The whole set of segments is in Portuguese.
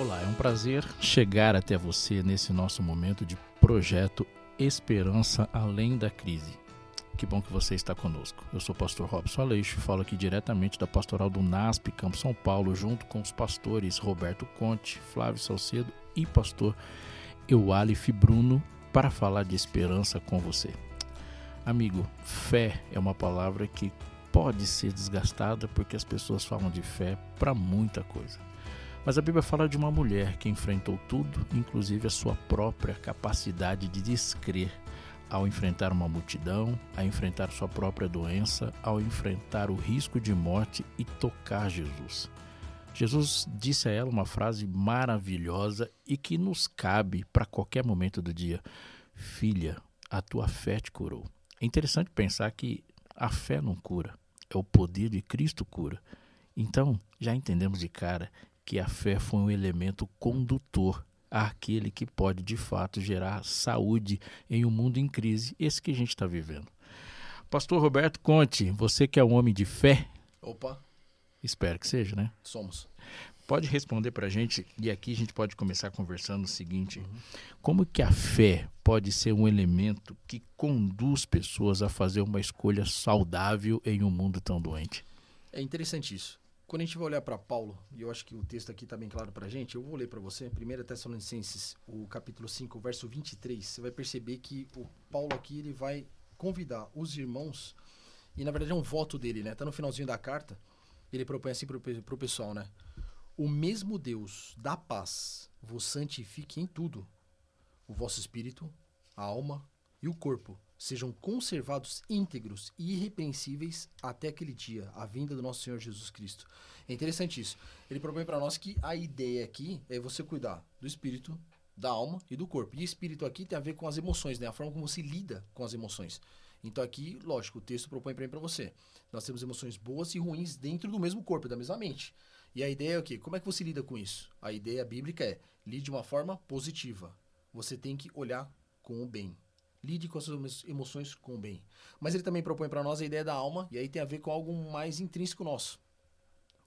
Olá, é um prazer chegar até você nesse nosso momento de projeto Esperança Além da Crise. Que bom que você está conosco. Eu sou o pastor Robson Aleixo, falo aqui diretamente da pastoral do NASP, Campo São Paulo, junto com os pastores Roberto Conte, Flávio Salcedo e pastor Eualif Bruno, para falar de esperança com você. Amigo, fé é uma palavra que pode ser desgastada porque as pessoas falam de fé para muita coisa mas a Bíblia fala de uma mulher que enfrentou tudo, inclusive a sua própria capacidade de descrer ao enfrentar uma multidão, a enfrentar sua própria doença, ao enfrentar o risco de morte e tocar Jesus. Jesus disse a ela uma frase maravilhosa e que nos cabe para qualquer momento do dia: Filha, a tua fé te curou. É interessante pensar que a fé não cura, é o poder de Cristo cura. Então, já entendemos de cara que a fé foi um elemento condutor àquele que pode de fato gerar saúde em um mundo em crise, esse que a gente está vivendo. Pastor Roberto Conte, você que é um homem de fé. Opa! Espero que seja, né? Somos. Pode responder para a gente, e aqui a gente pode começar conversando o seguinte: uhum. como que a fé pode ser um elemento que conduz pessoas a fazer uma escolha saudável em um mundo tão doente? É interessante isso. Quando a gente vai olhar para Paulo, e eu acho que o texto aqui está bem claro para a gente, eu vou ler para você, 1 Tessalonicenses, o capítulo 5, verso 23, você vai perceber que o Paulo aqui ele vai convidar os irmãos, e na verdade é um voto dele, né? Está no finalzinho da carta, ele propõe assim para o pessoal, né? O mesmo Deus da paz vos santifique em tudo, o vosso espírito, a alma e o corpo, sejam conservados íntegros e irrepreensíveis até aquele dia, a vinda do nosso Senhor Jesus Cristo. É interessante isso. Ele propõe para nós que a ideia aqui é você cuidar do espírito, da alma e do corpo. E espírito aqui tem a ver com as emoções, né? A forma como você lida com as emoções. Então aqui, lógico, o texto propõe para mim para você. Nós temos emoções boas e ruins dentro do mesmo corpo, da mesma mente. E a ideia é o quê? Como é que você lida com isso? A ideia bíblica é: lide de uma forma positiva. Você tem que olhar com o bem. Lide com as suas emoções com o bem. Mas ele também propõe para nós a ideia da alma, e aí tem a ver com algo mais intrínseco nosso.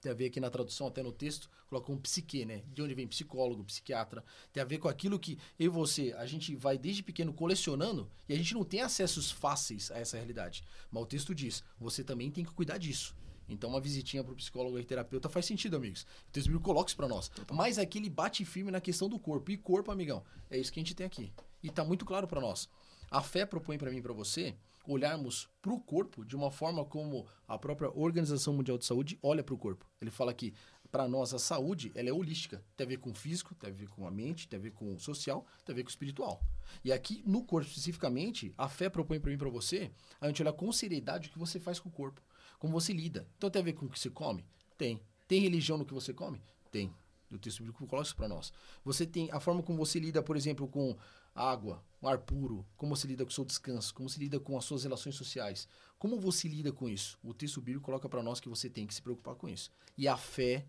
Tem a ver aqui na tradução, até no texto, colocou um psique, né? De onde vem psicólogo, psiquiatra. Tem a ver com aquilo que eu e você, a gente vai desde pequeno colecionando e a gente não tem acessos fáceis a essa realidade. Mas o texto diz: você também tem que cuidar disso. Então, uma visitinha para o psicólogo e terapeuta faz sentido, amigos. O texto coloca isso para nós. Mas aqui ele bate firme na questão do corpo. E corpo, amigão, é isso que a gente tem aqui. E está muito claro para nós. A fé propõe para mim e para você olharmos para o corpo de uma forma como a própria Organização Mundial de Saúde olha para o corpo. Ele fala que para nós a saúde ela é holística, tem a ver com o físico, tem a ver com a mente, tem a ver com o social, tem a ver com o espiritual. E aqui no corpo especificamente, a fé propõe para mim para você a gente olhar com seriedade o que você faz com o corpo, como você lida. Então tem a ver com o que você come? Tem. Tem religião no que você come? Tem. O texto bíblico coloca isso para nós. Você tem a forma como você lida, por exemplo, com água, o ar puro, como você lida com o seu descanso, como você lida com as suas relações sociais. Como você lida com isso? O texto bíblico coloca para nós que você tem que se preocupar com isso. E a fé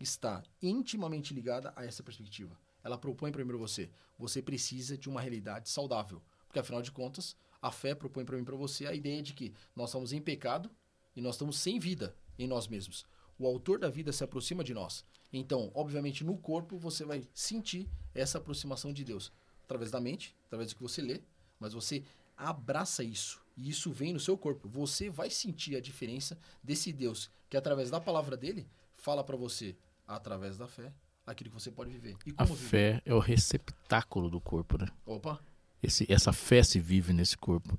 está intimamente ligada a essa perspectiva. Ela propõe primeiro você, você precisa de uma realidade saudável, porque afinal de contas, a fé propõe para mim para você a ideia de que nós estamos em pecado e nós estamos sem vida em nós mesmos. O autor da vida se aproxima de nós. Então, obviamente, no corpo você vai sentir essa aproximação de Deus através da mente, através do que você lê, mas você abraça isso. E isso vem no seu corpo. Você vai sentir a diferença desse Deus que através da palavra dele fala para você através da fé aquilo que você pode viver. a viver? fé é o receptáculo do corpo, né? Opa. Esse, essa fé se vive nesse corpo.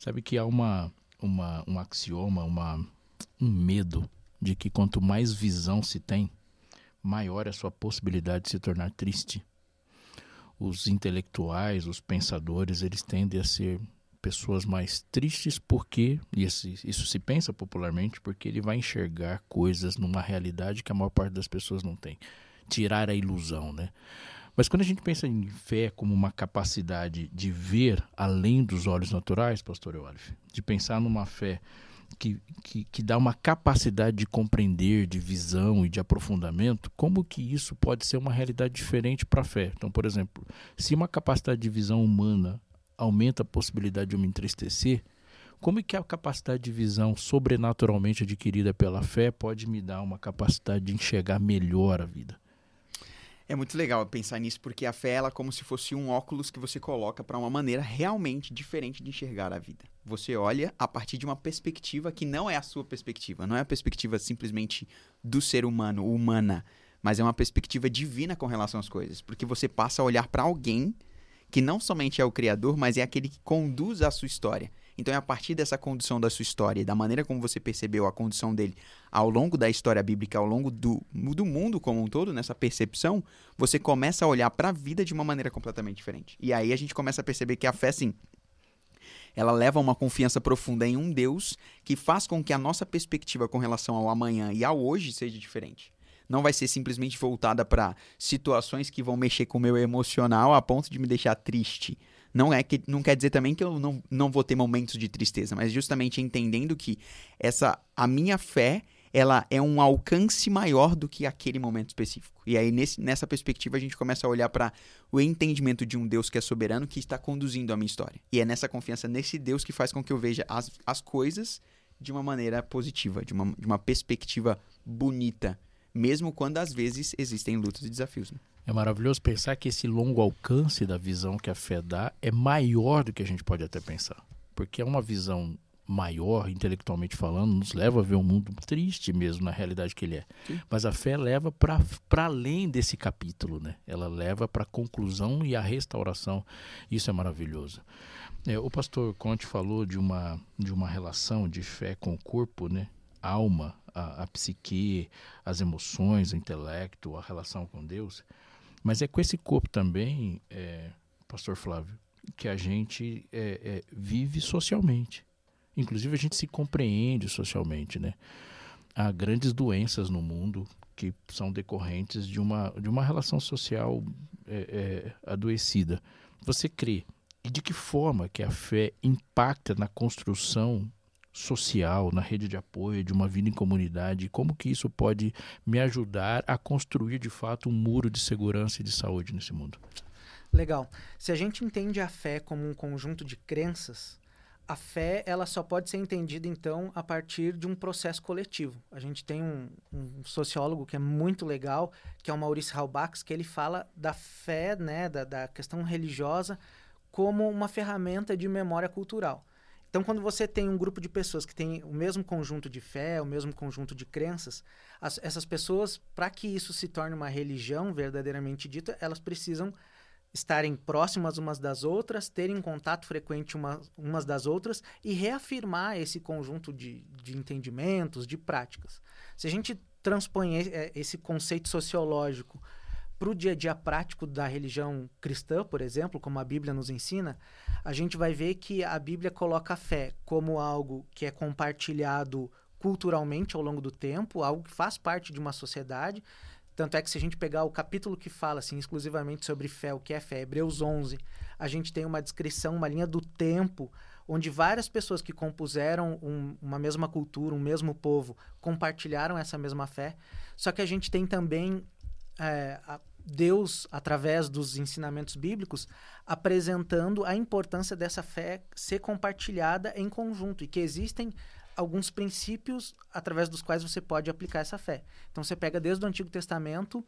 Sabe que há uma, uma um axioma, uma, um medo de que quanto mais visão se tem, maior é a sua possibilidade de se tornar triste os intelectuais, os pensadores, eles tendem a ser pessoas mais tristes porque, e isso se pensa popularmente, porque ele vai enxergar coisas numa realidade que a maior parte das pessoas não tem. Tirar a ilusão, né? Mas quando a gente pensa em fé como uma capacidade de ver além dos olhos naturais, pastor Eualif, de pensar numa fé que, que, que, dá uma capacidade de compreender, de visão e de aprofundamento, como que isso pode ser uma realidade diferente para a fé? Então, por exemplo, se uma capacidade de visão humana aumenta a possibilidade de eu me entristecer, como que a capacidade de visão sobrenaturalmente adquirida pela fé pode me dar uma capacidade de enxergar melhor a vida? É muito legal pensar nisso, porque a fé ela é como se fosse um óculos que você coloca para uma maneira realmente diferente de enxergar a vida. Você olha a partir de uma perspectiva que não é a sua perspectiva, não é a perspectiva simplesmente do ser humano, humana, mas é uma perspectiva divina com relação às coisas, porque você passa a olhar para alguém que não somente é o criador, mas é aquele que conduz a sua história. Então é a partir dessa condição da sua história e da maneira como você percebeu a condição dele ao longo da história bíblica, ao longo do, do mundo como um todo, nessa percepção, você começa a olhar para a vida de uma maneira completamente diferente. E aí a gente começa a perceber que a fé, sim, ela leva uma confiança profunda em um Deus que faz com que a nossa perspectiva com relação ao amanhã e ao hoje seja diferente. Não vai ser simplesmente voltada para situações que vão mexer com o meu emocional a ponto de me deixar triste não é que não quer dizer também que eu não, não vou ter momentos de tristeza, mas justamente entendendo que essa a minha fé ela é um alcance maior do que aquele momento específico. E aí, nesse, nessa perspectiva, a gente começa a olhar para o entendimento de um Deus que é soberano, que está conduzindo a minha história. E é nessa confiança nesse Deus que faz com que eu veja as, as coisas de uma maneira positiva, de uma, de uma perspectiva bonita mesmo quando às vezes existem lutas e desafios. Né? É maravilhoso pensar que esse longo alcance da visão que a fé dá é maior do que a gente pode até pensar. Porque é uma visão maior, intelectualmente falando, nos leva a ver um mundo triste mesmo na realidade que ele é. Sim. Mas a fé leva para além desse capítulo, né? Ela leva para a conclusão e a restauração. Isso é maravilhoso. É, o pastor Conte falou de uma, de uma relação de fé com o corpo, né? alma, a, a psique, as emoções, o intelecto, a relação com Deus. Mas é com esse corpo também, é, Pastor Flávio, que a gente é, é, vive socialmente. Inclusive a gente se compreende socialmente, né? Há grandes doenças no mundo que são decorrentes de uma, de uma relação social é, é adoecida. Você crê? E de que forma que a fé impacta na construção social, na rede de apoio, de uma vida em comunidade, como que isso pode me ajudar a construir de fato um muro de segurança e de saúde nesse mundo. Legal. Se a gente entende a fé como um conjunto de crenças, a fé ela só pode ser entendida então a partir de um processo coletivo. A gente tem um, um sociólogo que é muito legal, que é o Maurício Halbach, que ele fala da fé, né, da, da questão religiosa como uma ferramenta de memória cultural. Então, quando você tem um grupo de pessoas que tem o mesmo conjunto de fé, o mesmo conjunto de crenças, as, essas pessoas, para que isso se torne uma religião verdadeiramente dita, elas precisam estarem próximas umas das outras, terem contato frequente uma, umas das outras e reafirmar esse conjunto de, de entendimentos, de práticas. Se a gente transpõe eh, esse conceito sociológico para o dia a dia prático da religião cristã, por exemplo, como a Bíblia nos ensina, a gente vai ver que a Bíblia coloca a fé como algo que é compartilhado culturalmente ao longo do tempo, algo que faz parte de uma sociedade. Tanto é que se a gente pegar o capítulo que fala assim exclusivamente sobre fé, o que é fé, Hebreus 11, a gente tem uma descrição, uma linha do tempo, onde várias pessoas que compuseram um, uma mesma cultura, um mesmo povo, compartilharam essa mesma fé. Só que a gente tem também é, Deus, através dos ensinamentos bíblicos, apresentando a importância dessa fé ser compartilhada em conjunto e que existem alguns princípios através dos quais você pode aplicar essa fé. Então você pega desde o Antigo Testamento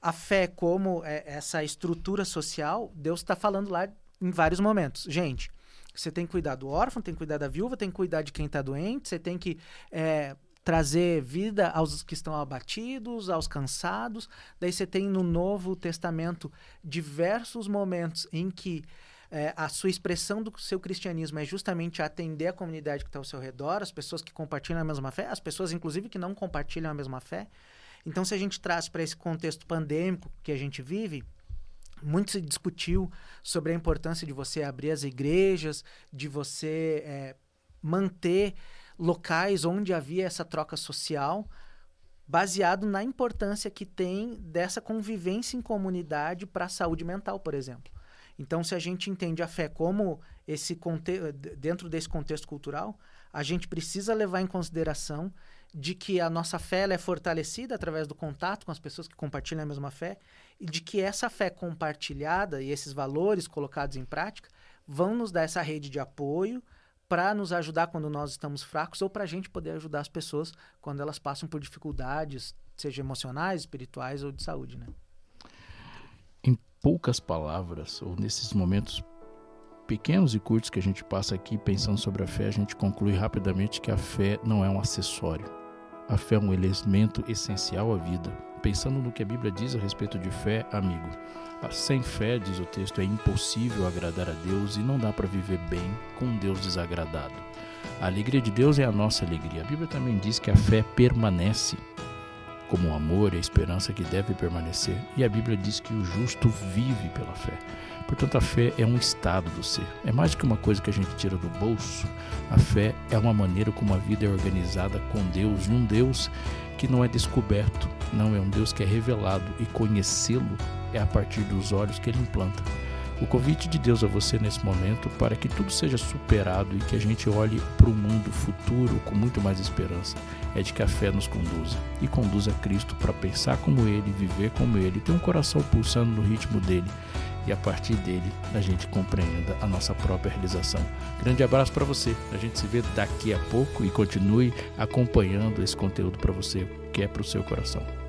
a fé como é, essa estrutura social, Deus está falando lá em vários momentos. Gente, você tem que cuidar do órfão, tem que cuidar da viúva, tem que cuidar de quem está doente, você tem que é, trazer vida aos que estão abatidos, aos cansados. Daí você tem no Novo Testamento diversos momentos em que é, a sua expressão do seu cristianismo é justamente atender a comunidade que está ao seu redor, as pessoas que compartilham a mesma fé, as pessoas, inclusive, que não compartilham a mesma fé. Então, se a gente traz para esse contexto pandêmico que a gente vive, muito se discutiu sobre a importância de você abrir as igrejas, de você é, manter locais onde havia essa troca social, baseado na importância que tem dessa convivência em comunidade para a saúde mental, por exemplo. Então, se a gente entende a fé como esse dentro desse contexto cultural, a gente precisa levar em consideração de que a nossa fé é fortalecida através do contato com as pessoas que compartilham a mesma fé e de que essa fé compartilhada e esses valores colocados em prática vão nos dar essa rede de apoio, para nos ajudar quando nós estamos fracos ou para a gente poder ajudar as pessoas quando elas passam por dificuldades, seja emocionais, espirituais ou de saúde, né? Em poucas palavras, ou nesses momentos pequenos e curtos que a gente passa aqui pensando sobre a fé, a gente conclui rapidamente que a fé não é um acessório. A fé é um elemento essencial à vida pensando no que a Bíblia diz a respeito de fé, amigo. Sem fé, diz o texto, é impossível agradar a Deus e não dá para viver bem com um Deus desagradado. A alegria de Deus é a nossa alegria. A Bíblia também diz que a fé permanece como o amor e a esperança que deve permanecer. E a Bíblia diz que o justo vive pela fé. Portanto, a fé é um estado do ser. É mais do que uma coisa que a gente tira do bolso. A fé é uma maneira como a vida é organizada com Deus, num Deus que não é descoberto, não é um Deus que é revelado e conhecê-lo é a partir dos olhos que ele implanta. O convite de Deus a você nesse momento para que tudo seja superado e que a gente olhe para o mundo futuro com muito mais esperança é de que a fé nos conduza e conduza a Cristo para pensar como Ele, viver como Ele, ter um coração pulsando no ritmo dele e a partir dele a gente compreenda a nossa própria realização. Grande abraço para você. A gente se vê daqui a pouco e continue acompanhando esse conteúdo para você que é para o seu coração.